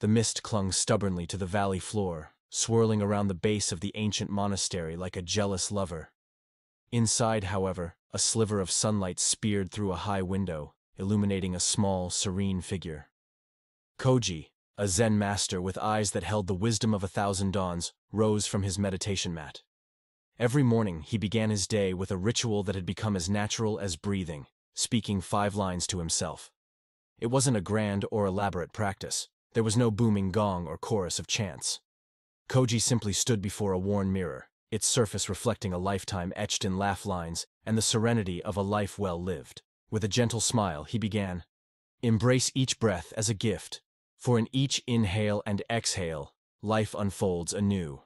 The mist clung stubbornly to the valley floor, swirling around the base of the ancient monastery like a jealous lover. Inside, however, a sliver of sunlight speared through a high window, illuminating a small, serene figure. Koji, a Zen master with eyes that held the wisdom of a thousand dawns, rose from his meditation mat. Every morning, he began his day with a ritual that had become as natural as breathing, speaking five lines to himself. It wasn't a grand or elaborate practice, there was no booming gong or chorus of chants. Koji simply stood before a worn mirror, its surface reflecting a lifetime etched in laugh lines and the serenity of a life well lived. With a gentle smile, he began, Embrace each breath as a gift, for in each inhale and exhale, life unfolds anew.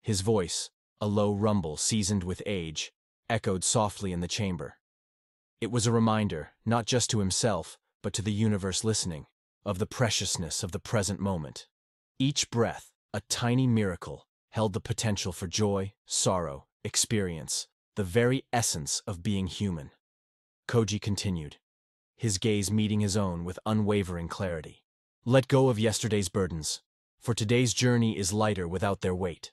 His voice, a low rumble seasoned with age, echoed softly in the chamber. It was a reminder, not just to himself, but to the universe listening of the preciousness of the present moment. Each breath, a tiny miracle, held the potential for joy, sorrow, experience, the very essence of being human. Koji continued, his gaze meeting his own with unwavering clarity. Let go of yesterday's burdens, for today's journey is lighter without their weight.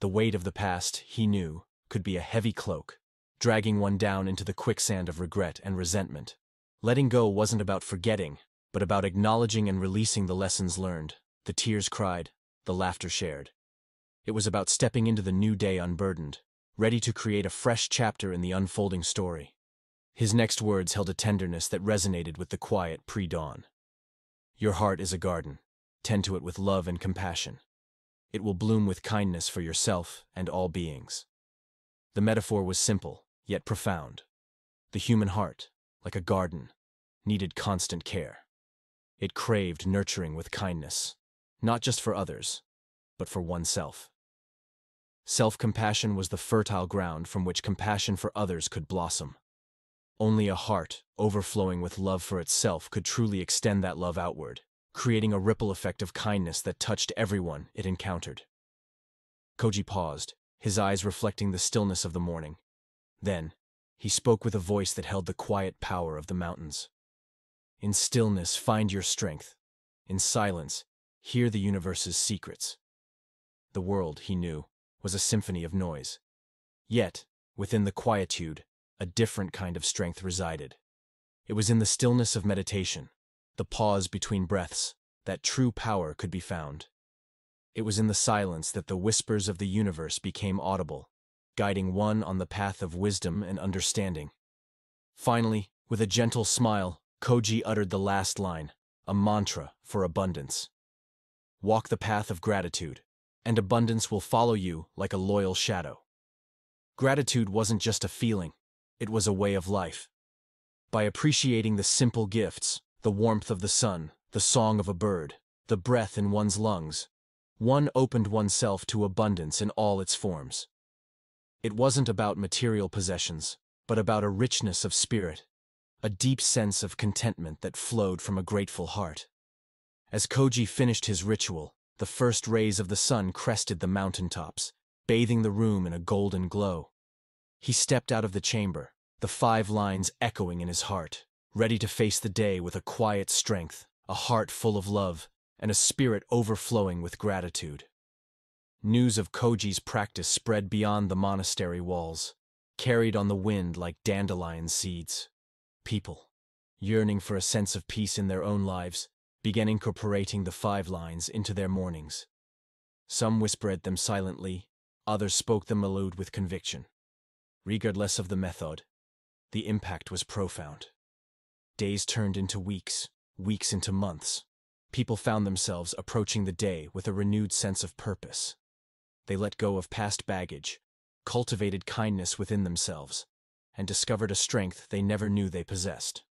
The weight of the past, he knew, could be a heavy cloak, dragging one down into the quicksand of regret and resentment. Letting go wasn't about forgetting, but about acknowledging and releasing the lessons learned, the tears cried, the laughter shared. It was about stepping into the new day unburdened, ready to create a fresh chapter in the unfolding story. His next words held a tenderness that resonated with the quiet pre-dawn. Your heart is a garden. Tend to it with love and compassion. It will bloom with kindness for yourself and all beings. The metaphor was simple, yet profound. The human heart, like a garden, needed constant care. It craved nurturing with kindness, not just for others, but for oneself. Self-compassion was the fertile ground from which compassion for others could blossom. Only a heart, overflowing with love for itself, could truly extend that love outward, creating a ripple effect of kindness that touched everyone it encountered. Koji paused, his eyes reflecting the stillness of the morning. Then, he spoke with a voice that held the quiet power of the mountains. In stillness, find your strength. In silence, hear the universe's secrets. The world, he knew, was a symphony of noise. Yet, within the quietude, a different kind of strength resided. It was in the stillness of meditation, the pause between breaths, that true power could be found. It was in the silence that the whispers of the universe became audible, guiding one on the path of wisdom and understanding. Finally, with a gentle smile, Koji uttered the last line, a mantra for abundance. Walk the path of gratitude, and abundance will follow you like a loyal shadow. Gratitude wasn't just a feeling, it was a way of life. By appreciating the simple gifts, the warmth of the sun, the song of a bird, the breath in one's lungs, one opened oneself to abundance in all its forms. It wasn't about material possessions, but about a richness of spirit, a deep sense of contentment that flowed from a grateful heart. As Koji finished his ritual, the first rays of the sun crested the mountain tops, bathing the room in a golden glow. He stepped out of the chamber, the five lines echoing in his heart, ready to face the day with a quiet strength, a heart full of love, and a spirit overflowing with gratitude. News of Koji's practice spread beyond the monastery walls, carried on the wind like dandelion seeds. People, yearning for a sense of peace in their own lives, began incorporating the five lines into their mornings. Some whispered them silently, others spoke them aloud with conviction. Regardless of the method, the impact was profound. Days turned into weeks, weeks into months. People found themselves approaching the day with a renewed sense of purpose. They let go of past baggage, cultivated kindness within themselves, and discovered a strength they never knew they possessed.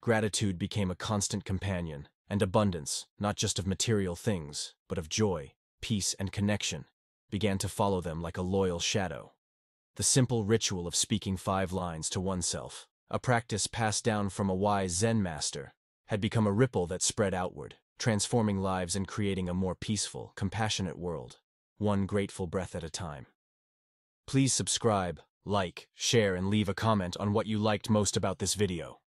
Gratitude became a constant companion, and abundance, not just of material things, but of joy, peace, and connection, began to follow them like a loyal shadow. The simple ritual of speaking five lines to oneself, a practice passed down from a wise Zen master, had become a ripple that spread outward, transforming lives and creating a more peaceful, compassionate world, one grateful breath at a time. Please subscribe, like, share, and leave a comment on what you liked most about this video.